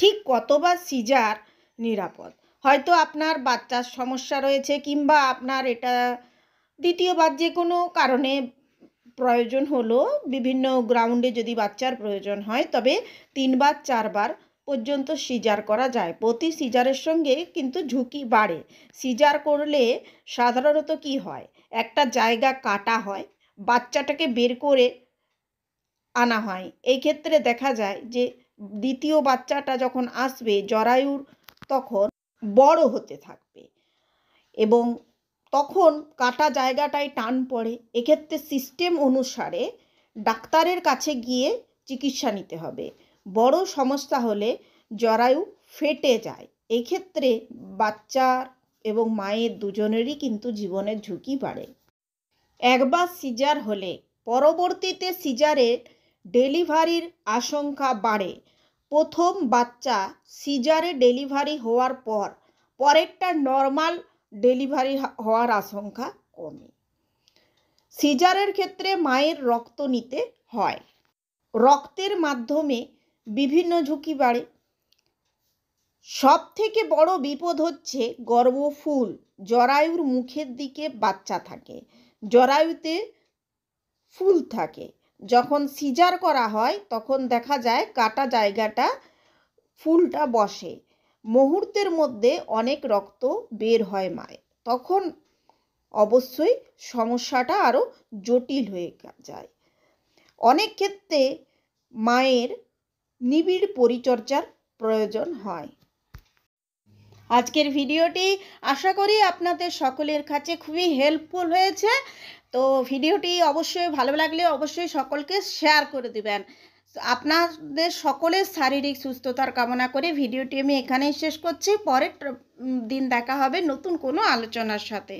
ঠিক কতবার সিজার নিরাপদ হয়তো আপনার বাচ্চার সমস্যা রয়েছে কিংবা আপনার এটা দ্বিতীয়বার যে কোনো কারণে প্রয়োজন হলো বিভিন্ন গ্রাউন্ডে যদি বাচ্চার প্রয়োজন হয় তবে তিনবার চারবার পর্যন্ত সিজার করা যায় প্রতি সিজারের সঙ্গে কিন্তু ঝুঁকি বাড়ে সিজার করলে সাধারণত কি হয় একটা জায়গা কাটা হয় বাচ্চাটাকে বের করে আনা হয় এই ক্ষেত্রে দেখা যায় যে দ্বিতীয় বাচ্চাটা যখন আসবে জরায়ুর তখন বড় হতে থাকবে এবং তখন কাটা জায়গাটায় টান পড়ে এক্ষেত্রে সিস্টেম অনুসারে ডাক্তারের কাছে গিয়ে চিকিৎসা নিতে হবে বড় সমস্যা হলে জরায়ু ফেটে যায় এক্ষেত্রে বাচ্চা এবং মায়ের দুজনেরই কিন্তু জীবনের ঝুঁকি বাড়ে একবার সিজার হলে পরবর্তীতে সিজারের ডেলিভারির আশঙ্কা বাড়ে প্রথম বাচ্চা সিজারে ডেলিভারি হওয়ার পর পরেরটা নর্মাল ডেলিভারি হওয়ার আশঙ্কা কমে সিজারের ক্ষেত্রে মায়ের রক্ত নিতে হয় রক্তের মাধ্যমে বিভিন্ন ঝুঁকি বাড়ে সব থেকে বড় বিপদ হচ্ছে গর্ভফুল জরায়ুর মুখের দিকে বাচ্চা থাকে জরায়ুতে ফুল থাকে যখন সিজার করা হয় তখন দেখা যায় কাটা জায়গাটা ফুলটা বসে মুহূর্তের মধ্যে অনেক রক্ত বের হয় মায়ের তখন অবশ্যই সমস্যাটা আরও জটিল হয়ে যায় অনেক ক্ষেত্রে মায়ের নিবিড় পরিচর্যার প্রয়োজন হয় আজকের ভিডিওটি আশা করি আপনাদের সকলের কাছে খুবই হেল্পফুল হয়েছে তো ভিডিওটি অবশ্যই ভালো লাগলে অবশ্যই সকলকে শেয়ার করে দেবেন আপনাদের সকলের শারীরিক সুস্থতার কামনা করে ভিডিওটি আমি এখানেই শেষ করছি পরের দিন দেখা হবে নতুন কোনো আলোচনার সাথে